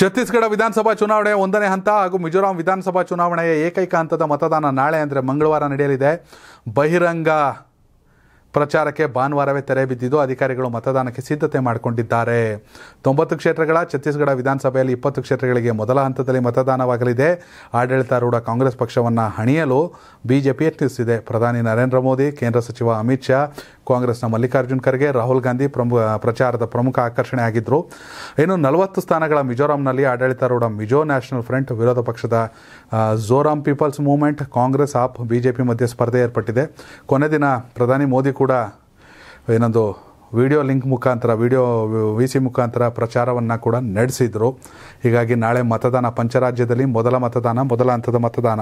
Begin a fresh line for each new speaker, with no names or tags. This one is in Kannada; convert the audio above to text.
ಛತ್ತೀಸ್ಗಢ ವಿಧಾನಸಭಾ ಚುನಾವಣೆಯ ಒಂದನೇ ಹಂತ ಹಾಗೂ ಮಿಜೋರಾಂ ವಿಧಾನಸಭಾ ಚುನಾವಣೆಯ ಏಕೈಕ ಹಂತದ ಮತದಾನ ನಾಳೆ ಅಂದರೆ ಮಂಗಳವಾರ ನಡೆಯಲಿದೆ ಬಹಿರಂಗ ಪ್ರಚಾರಕ್ಕೆ ಭಾನುವಾರವೇ ತೆರೆ ಬಿದ್ದಿದ್ದು ಅಧಿಕಾರಿಗಳು ಮತದಾನಕ್ಕೆ ಸಿದ್ಧತೆ ಮಾಡಿಕೊಂಡಿದ್ದಾರೆ ತೊಂಬತ್ತು ಕ್ಷೇತ್ರಗಳ ಛತ್ತೀಸ್ಗಢ ವಿಧಾನಸಭೆಯಲ್ಲಿ ಇಪ್ಪತ್ತು ಕ್ಷೇತ್ರಗಳಿಗೆ ಮೊದಲ ಹಂತದಲ್ಲಿ ಮತದಾನವಾಗಲಿದೆ ಆಡಳಿತಾರೂಢ ಕಾಂಗ್ರೆಸ್ ಪಕ್ಷವನ್ನು ಹಣಿಯಲು ಬಿಜೆಪಿ ಯತ್ನಿಸಿದೆ ಪ್ರಧಾನಿ ನರೇಂದ್ರ ಮೋದಿ ಕೇಂದ್ರ ಸಚಿವ ಅಮಿತ್ ಶಾ ಕಾಂಗ್ರೆಸ್ನ ಮಲ್ಲಿಕಾರ್ಜುನ್ ಖರ್ಗೆ ರಾಹುಲ್ ಗಾಂಧಿ ಪ್ರಮುಖ ಪ್ರಚಾರದ ಪ್ರಮುಖ ಆಕರ್ಷಣೆಯಾಗಿದ್ದರು ಇನ್ನು ನಲವತ್ತು ಸ್ಥಾನಗಳ ಮಿಜೋರಾಂನಲ್ಲಿ ಆಡಳಿತಾರೂಢ ಮಿಜೋ ನ್ಯಾಷನಲ್ ಫ್ರಂಟ್ ವಿರೋಧ ಪಕ್ಷದ Zoram People's Movement Congress AAP BJP ಮಧ್ಯೆ ಸ್ಪರ್ಧೆ ಏರ್ಪಟ್ಟಿದೆ ಕೊನೆ ದಿನ ಪ್ರಧಾನಿ ಮೋದಿ ಕೂಡ ಕೂಡ ಏನೊಂದು ವಿಡಿಯೋ ಲಿಂಕ್ ಮುಖಾಂತರ ವಿಡಿಯೋ ವಿ ಸಿ ಮುಖಾಂತರ ಪ್ರಚಾರವನ್ನು ಕೂಡ ನಡೆಸಿದರು ಹೀಗಾಗಿ ನಾಳೆ ಮತದಾನ ಪಂಚರಾಜ್ಯದಲ್ಲಿ ಮೊದಲ ಮತದಾನ ಮೊದಲ ಹಂತದ ಮತದಾನ